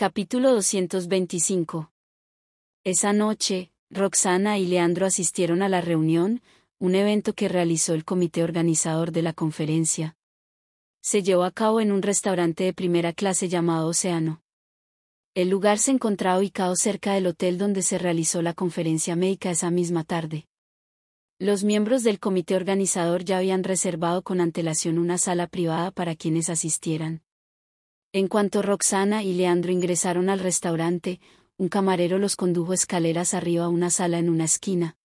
Capítulo 225. Esa noche, Roxana y Leandro asistieron a la reunión, un evento que realizó el comité organizador de la conferencia. Se llevó a cabo en un restaurante de primera clase llamado Océano. El lugar se encontraba ubicado cerca del hotel donde se realizó la conferencia médica esa misma tarde. Los miembros del comité organizador ya habían reservado con antelación una sala privada para quienes asistieran. En cuanto Roxana y Leandro ingresaron al restaurante, un camarero los condujo escaleras arriba a una sala en una esquina.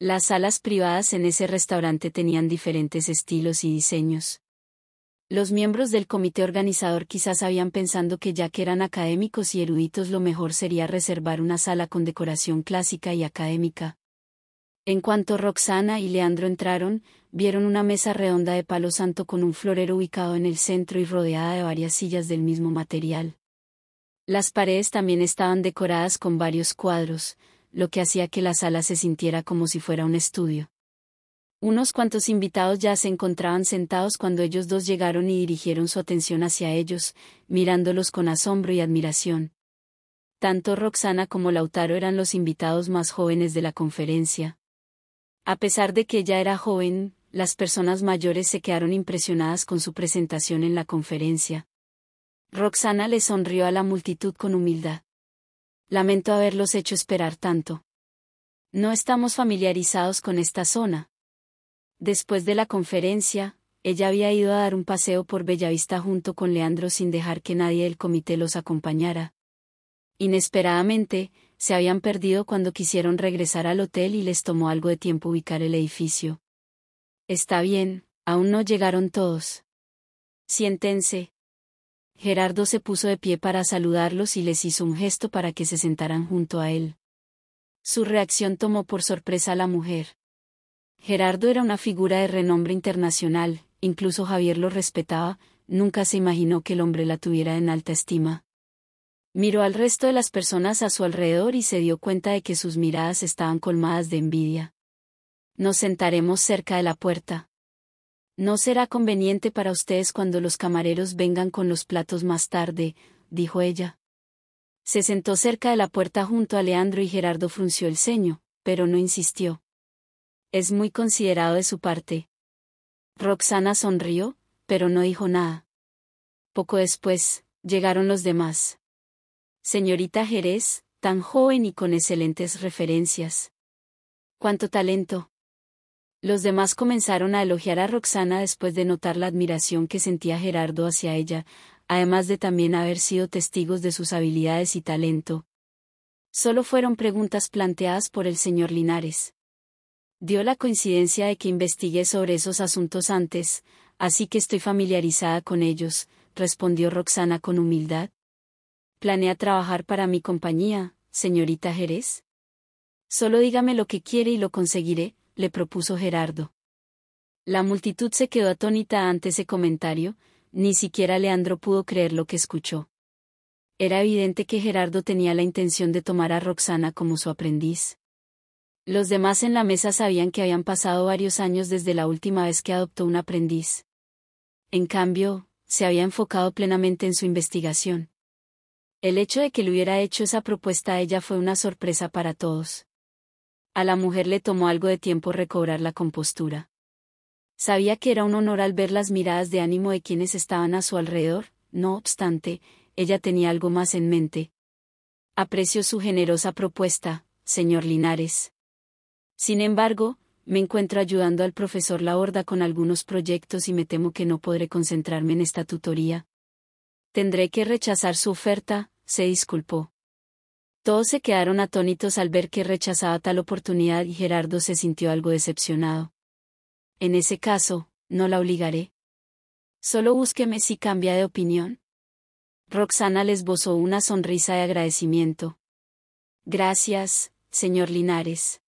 Las salas privadas en ese restaurante tenían diferentes estilos y diseños. Los miembros del comité organizador quizás habían pensado que ya que eran académicos y eruditos lo mejor sería reservar una sala con decoración clásica y académica, en cuanto Roxana y Leandro entraron, vieron una mesa redonda de palo santo con un florero ubicado en el centro y rodeada de varias sillas del mismo material. Las paredes también estaban decoradas con varios cuadros, lo que hacía que la sala se sintiera como si fuera un estudio. Unos cuantos invitados ya se encontraban sentados cuando ellos dos llegaron y dirigieron su atención hacia ellos, mirándolos con asombro y admiración. Tanto Roxana como Lautaro eran los invitados más jóvenes de la conferencia. A pesar de que ella era joven, las personas mayores se quedaron impresionadas con su presentación en la conferencia. Roxana le sonrió a la multitud con humildad. Lamento haberlos hecho esperar tanto. No estamos familiarizados con esta zona. Después de la conferencia, ella había ido a dar un paseo por Bellavista junto con Leandro sin dejar que nadie del comité los acompañara. Inesperadamente, se habían perdido cuando quisieron regresar al hotel y les tomó algo de tiempo ubicar el edificio. Está bien, aún no llegaron todos. Siéntense. Gerardo se puso de pie para saludarlos y les hizo un gesto para que se sentaran junto a él. Su reacción tomó por sorpresa a la mujer. Gerardo era una figura de renombre internacional, incluso Javier lo respetaba, nunca se imaginó que el hombre la tuviera en alta estima. Miró al resto de las personas a su alrededor y se dio cuenta de que sus miradas estaban colmadas de envidia. Nos sentaremos cerca de la puerta. No será conveniente para ustedes cuando los camareros vengan con los platos más tarde, dijo ella. Se sentó cerca de la puerta junto a Leandro y Gerardo frunció el ceño, pero no insistió. Es muy considerado de su parte. Roxana sonrió, pero no dijo nada. Poco después, llegaron los demás. Señorita Jerez, tan joven y con excelentes referencias. ¡Cuánto talento! Los demás comenzaron a elogiar a Roxana después de notar la admiración que sentía Gerardo hacia ella, además de también haber sido testigos de sus habilidades y talento. Solo fueron preguntas planteadas por el señor Linares. Dio la coincidencia de que investigué sobre esos asuntos antes, así que estoy familiarizada con ellos, respondió Roxana con humildad. ¿Planea trabajar para mi compañía, señorita Jerez? Solo dígame lo que quiere y lo conseguiré, le propuso Gerardo. La multitud se quedó atónita ante ese comentario, ni siquiera Leandro pudo creer lo que escuchó. Era evidente que Gerardo tenía la intención de tomar a Roxana como su aprendiz. Los demás en la mesa sabían que habían pasado varios años desde la última vez que adoptó un aprendiz. En cambio, se había enfocado plenamente en su investigación. El hecho de que le hubiera hecho esa propuesta a ella fue una sorpresa para todos. A la mujer le tomó algo de tiempo recobrar la compostura. Sabía que era un honor al ver las miradas de ánimo de quienes estaban a su alrededor, no obstante, ella tenía algo más en mente. Aprecio su generosa propuesta, señor Linares. Sin embargo, me encuentro ayudando al profesor Horda con algunos proyectos y me temo que no podré concentrarme en esta tutoría. Tendré que rechazar su oferta, se disculpó. Todos se quedaron atónitos al ver que rechazaba tal oportunidad y Gerardo se sintió algo decepcionado. En ese caso, no la obligaré. Solo búsqueme si cambia de opinión. Roxana les bozó una sonrisa de agradecimiento. Gracias, señor Linares.